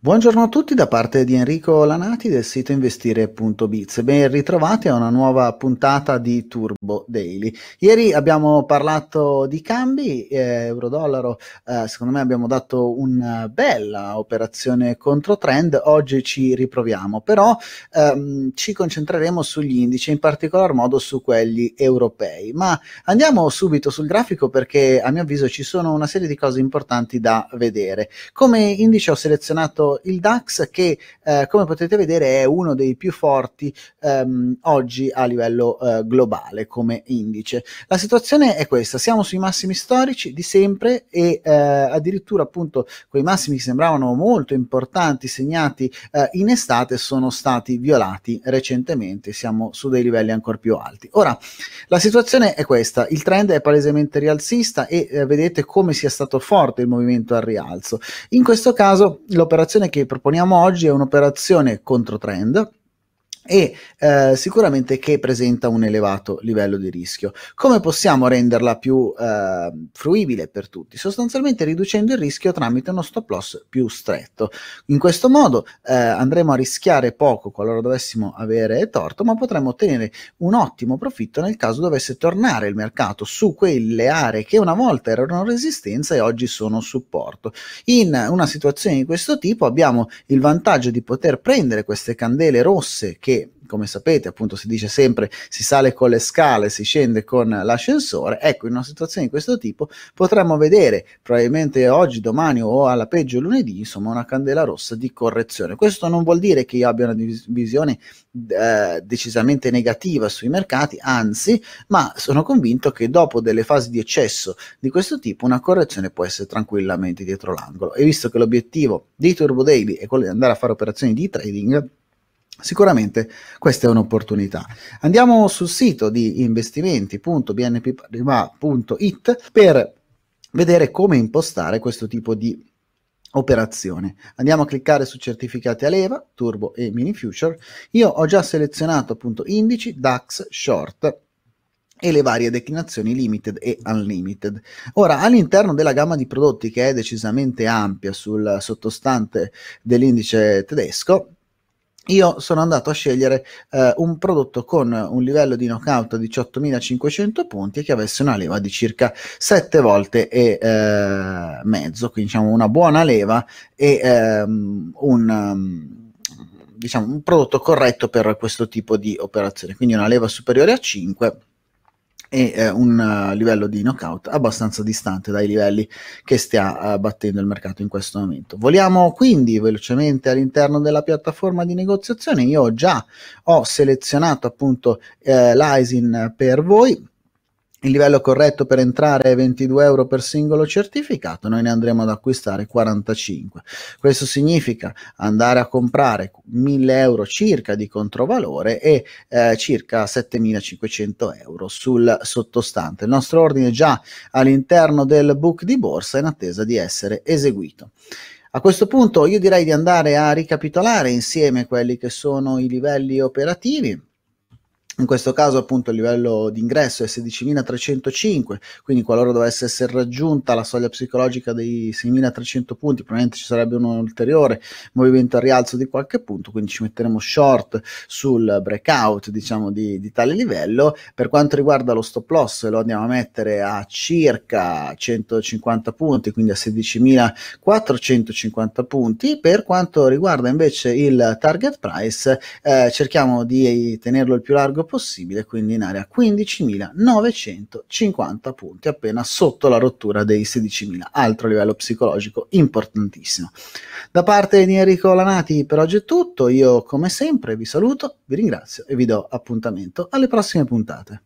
Buongiorno a tutti da parte di Enrico Lanati del sito investire.biz. Ben ritrovati a una nuova puntata di Turbo Daily. Ieri abbiamo parlato di cambi, eh, euro-dollaro, eh, secondo me abbiamo dato una bella operazione contro trend, oggi ci riproviamo, però ehm, ci concentreremo sugli indici, in particolar modo su quelli europei. Ma andiamo subito sul grafico perché a mio avviso ci sono una serie di cose importanti da vedere. Come indice ho selezionato il DAX che eh, come potete vedere è uno dei più forti ehm, oggi a livello eh, globale come indice. La situazione è questa, siamo sui massimi storici di sempre e eh, addirittura appunto quei massimi che sembravano molto importanti segnati eh, in estate sono stati violati recentemente, siamo su dei livelli ancora più alti. Ora la situazione è questa, il trend è palesemente rialzista e eh, vedete come sia stato forte il movimento al rialzo. In questo caso l'operazione l'operazione che proponiamo oggi è un'operazione contro trend, e eh, sicuramente che presenta un elevato livello di rischio. Come possiamo renderla più eh, fruibile per tutti? Sostanzialmente riducendo il rischio tramite uno stop loss più stretto. In questo modo eh, andremo a rischiare poco qualora dovessimo avere torto, ma potremmo ottenere un ottimo profitto nel caso dovesse tornare il mercato su quelle aree che una volta erano resistenza e oggi sono supporto. In una situazione di questo tipo abbiamo il vantaggio di poter prendere queste candele rosse che come sapete appunto si dice sempre si sale con le scale, si scende con l'ascensore, ecco in una situazione di questo tipo potremmo vedere probabilmente oggi, domani o alla peggio lunedì insomma una candela rossa di correzione. Questo non vuol dire che io abbia una visione eh, decisamente negativa sui mercati, anzi, ma sono convinto che dopo delle fasi di eccesso di questo tipo una correzione può essere tranquillamente dietro l'angolo e visto che l'obiettivo di Turbo Daily è quello di andare a fare operazioni di trading, Sicuramente questa è un'opportunità. Andiamo sul sito di investimenti.bnpparibas.it per vedere come impostare questo tipo di operazione. Andiamo a cliccare su certificati a leva, turbo e mini future. Io ho già selezionato appunto indici, DAX, short e le varie declinazioni limited e unlimited. Ora, all'interno della gamma di prodotti che è decisamente ampia sul sottostante dell'indice tedesco, io sono andato a scegliere eh, un prodotto con un livello di knockout di 18.500 punti e che avesse una leva di circa 7 volte e eh, mezzo, quindi diciamo una buona leva e ehm, un... Ehm, diciamo, un prodotto corretto per questo tipo di operazione, quindi una leva superiore a 5 e eh, un uh, livello di knockout abbastanza distante dai livelli che sta uh, eh, battendo il mercato in questo momento. Voliamo quindi velocemente all'interno della piattaforma di negoziazione, io già ho selezionato appunto eh, l'ISIN per voi il livello corretto per entrare è 22 euro per singolo certificato, noi ne andremo ad acquistare 45. Questo significa andare a comprare 1000 euro circa di controvalore e eh, circa 7500 euro sul sottostante. Il nostro ordine è già all'interno del book di borsa in attesa di essere eseguito. A questo punto io direi di andare a ricapitolare insieme quelli che sono i livelli operativi in questo caso appunto il livello d'ingresso è 16.305, quindi qualora dovesse essere raggiunta la soglia psicologica dei 6.300 punti, probabilmente ci sarebbe un ulteriore movimento a rialzo di qualche punto, quindi ci metteremo short sul breakout diciamo di, di tale livello. Per quanto riguarda lo stop loss lo andiamo a mettere a circa 150 punti, quindi a 16.450 punti. Per quanto riguarda invece il target price eh, cerchiamo di tenerlo il più largo possibile, quindi in area 15.950 punti, appena sotto la rottura dei 16.000, altro livello psicologico importantissimo. Da parte di Enrico Lanati per oggi è tutto, io come sempre vi saluto, vi ringrazio e vi do appuntamento alle prossime puntate.